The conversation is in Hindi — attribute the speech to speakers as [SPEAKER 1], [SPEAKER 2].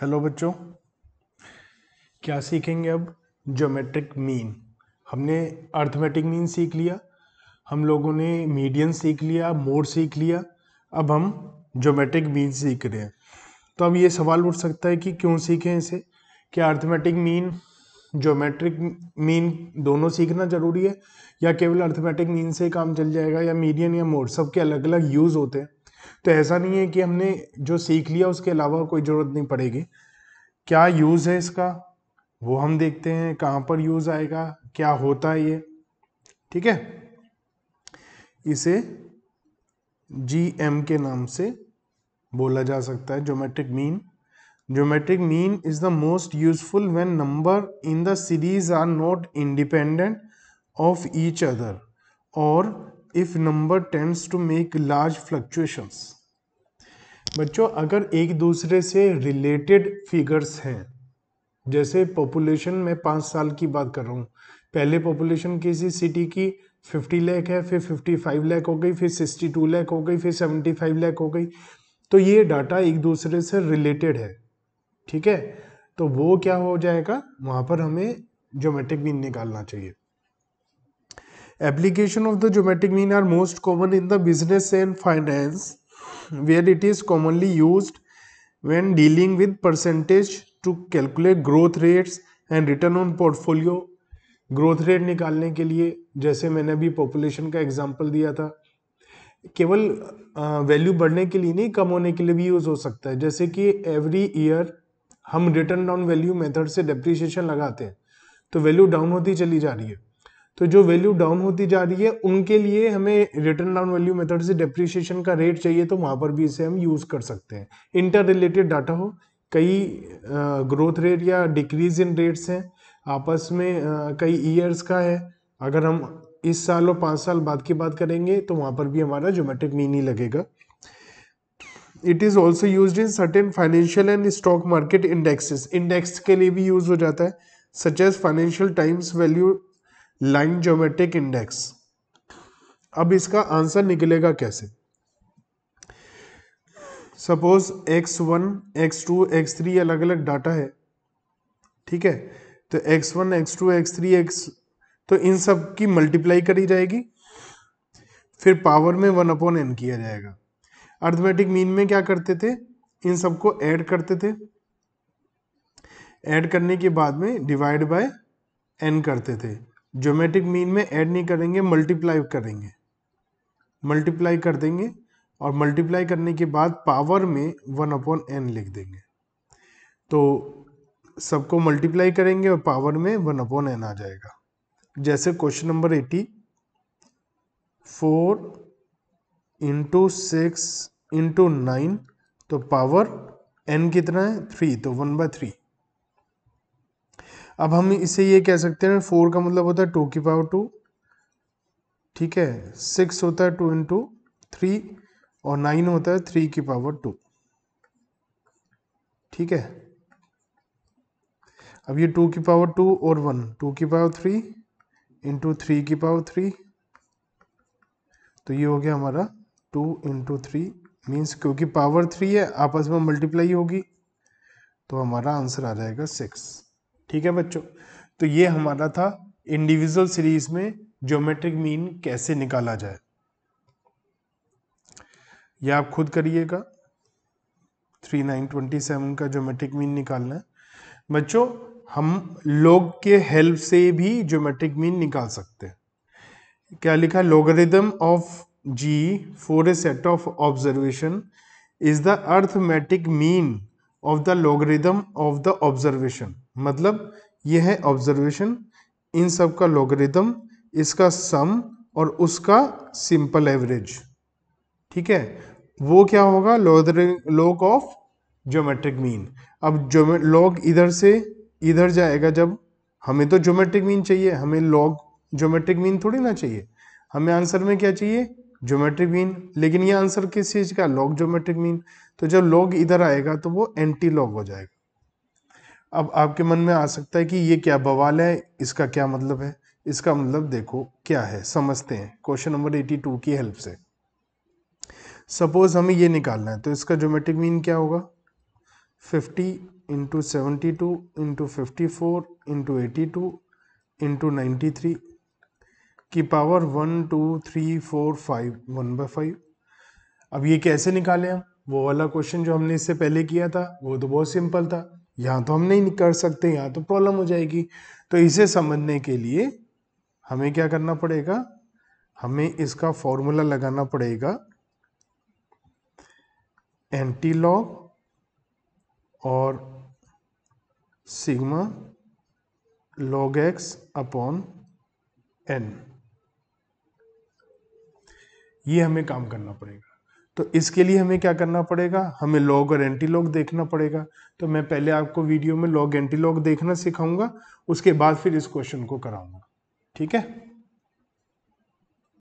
[SPEAKER 1] हेलो बच्चों क्या सीखेंगे अब ज्योमेट्रिक मीन हमने अर्थमेटिक मीन सीख लिया हम लोगों ने मीडियन सीख लिया मोड सीख लिया अब हम ज्योमेट्रिक मीन सीख रहे हैं तो अब ये सवाल उठ सकता है कि क्यों सीखें इसे क्या अर्थमेटिक मीन ज्योमेट्रिक मीन दोनों सीखना ज़रूरी है या केवल अर्थमेटिक मीन से काम चल जाएगा या मीडियन या मोड सबके अलग अलग यूज़ होते हैं तो ऐसा नहीं है कि हमने जो सीख लिया उसके अलावा कोई ज़रूरत नहीं पड़ेगी क्या यूज़ है इसका वो हम देखते हैं कहाँ पर यूज़ आएगा क्या होता है ये ठीक है इसे जी एम के नाम से बोला जा सकता है geometric mean geometric mean is the most useful when number in the series are not independent of each other और if number tends to make large fluctuations बच्चों अगर एक दूसरे से रिलेटेड फिगर्स हैं जैसे पॉपुलेशन में पाँच साल की बात कर रहा हूँ पहले पॉपुलेशन किसी सिटी की 50 लाख है फिर 55 लाख हो गई फिर 62 लाख हो गई फिर 75 लाख हो गई तो ये डाटा एक दूसरे से रिलेटेड है ठीक है तो वो क्या हो जाएगा वहाँ पर हमें ज्योमेट्रिक मीन निकालना चाहिए Application of the geometric mean are most common in the business and finance where it is commonly used when dealing with percentage to calculate growth rates and return on portfolio growth rate निकालने के लिए जैसे मैंने अभी पॉपुलेशन का एग्जाम्पल दिया था केवल वैल्यू बढ़ने के लिए नहीं कम होने के लिए भी यूज़ हो सकता है जैसे कि एवरी ईयर हम रिटर्न डाउन वैल्यू मेथड से डिप्रिसिएशन लगाते हैं तो वैल्यू डाउन होती चली जा रही है तो जो वैल्यू डाउन होती जा रही है उनके लिए हमें रिटर्न डाउन वैल्यू मेथड से डिप्रिशिएशन का रेट चाहिए तो वहाँ पर भी इसे हम यूज़ कर सकते हैं इंटर रिलेटेड डाटा हो कई ग्रोथ रेट या डिक्रीज इन रेट्स हैं आपस में कई ईयर्स का है अगर हम इस साल और पाँच साल बाद की बात करेंगे तो वहाँ पर भी हमारा जोमेट्रिक मीन ही लगेगा it is also use in certain financial and stock market indexes index के लिए भी यूज़ हो जाता है such as financial times value line geometric index अब इसका आंसर निकलेगा कैसे suppose X one X two X three अलग अलग डाटा है ठीक है तो X one X two X three X तो इन सब की मल्टीप्लाई करी जाएगी फिर पावर में वन अपॉन एन किया जाएगा अर्थमेटिक मीन में क्या करते थे इन सबको ऐड करते थे ऐड करने के बाद में डिवाइड बाय एन करते थे जोमेटिक मीन में ऐड नहीं करेंगे मल्टीप्लाई करेंगे मल्टीप्लाई कर देंगे और मल्टीप्लाई करने के बाद पावर में वन अपॉन एन लिख देंगे तो सबको मल्टीप्लाई करेंगे और पावर में वन अपॉन एन आ जाएगा जैसे question number eighty four into six into nine तो पावर एन कितना है थ्री तो वन बाय थ्री अब हम इसे ये कह सकते हैं फोर का मतलब होता है टू की पावर टू ठीक है सिक्स होता है टू इंटू थ्री और नाइन होता है थ्री की पावर टू ठीक है अब ये टू की पावर टू और वन टू की पावर थ्री इंटू थ्री की पावर थ्री तो ये हो गया हमारा टू इंटू थ्री मीन्स क्योंकि पावर थ्री है आपस में मल्टीप्लाई होगी तो हमारा आंसर आ जाएगा सिक्स ठीक है बच्चों तो ये हमारा था इंडिविजुअल सीरीज में ज्योमेट्रिक मीन कैसे निकाला जाए यह आप खुद करिएगा थ्री नाइन ट्वेंटी सेवन का ज्योमेट्रिक मीन निकालना है बच्चों हम लोग के हेल्प से भी ज्योमेट्रिक मीन निकाल सकते हैं क्या लिखा logarithm of G for a set of observation is the arithmetic mean of the logarithm of the observation मतलब यह है ऑब्जर्वेशन इन सब का लॉगरिदम इसका सम और उसका सिंपल एवरेज ठीक है वो क्या होगा लॉग ऑफ ज्योमेट्रिक मीन अब जो लॉग इधर से इधर जाएगा जब हमें तो ज्योमेट्रिक मीन चाहिए हमें लॉग ज्योमेट्रिक मीन थोड़ी ना चाहिए हमें आंसर में क्या चाहिए ज्योमेट्रिक मीन लेकिन ये आंसर किस चीज़ का लॉग ज्योमेट्रिक मीन तो जब लॉग इधर आएगा तो वो एंटी लॉग हो जाएगा अब आपके मन में आ सकता है कि ये क्या बवाल है इसका क्या मतलब है इसका मतलब देखो क्या है समझते हैं क्वेश्चन नंबर एटी टू की हेल्प से सपोज हमें ये निकालना है तो इसका ज्योमेट्रिक मीन क्या होगा fifty into seventy two into fifty four into eighty two into ninety three कि power one two three four five one by five अब ये कैसे निकाले हम वो वाला क्वेश्चन जो हमने इससे पहले किया था वो तो बहुत सिंपल था यहाँ तो हम नहीं कर सकते यहाँ तो प्रॉब्लम हो जाएगी तो इसे समझने के लिए हमें क्या करना पड़ेगा हमें इसका फॉर्मूला लगाना पड़ेगा एंटी लॉग और sigma log X upon N ये हमें काम करना पड़ेगा तो इसके लिए हमें क्या करना पड़ेगा हमें लॉग और एंटी लॉग देखना पड़ेगा तो मैं पहले आपको वीडियो में लॉग एंटी लॉग देखना सिखाऊंगा उसके बाद फिर इस क्वेश्चन को कराऊंगा ठीक है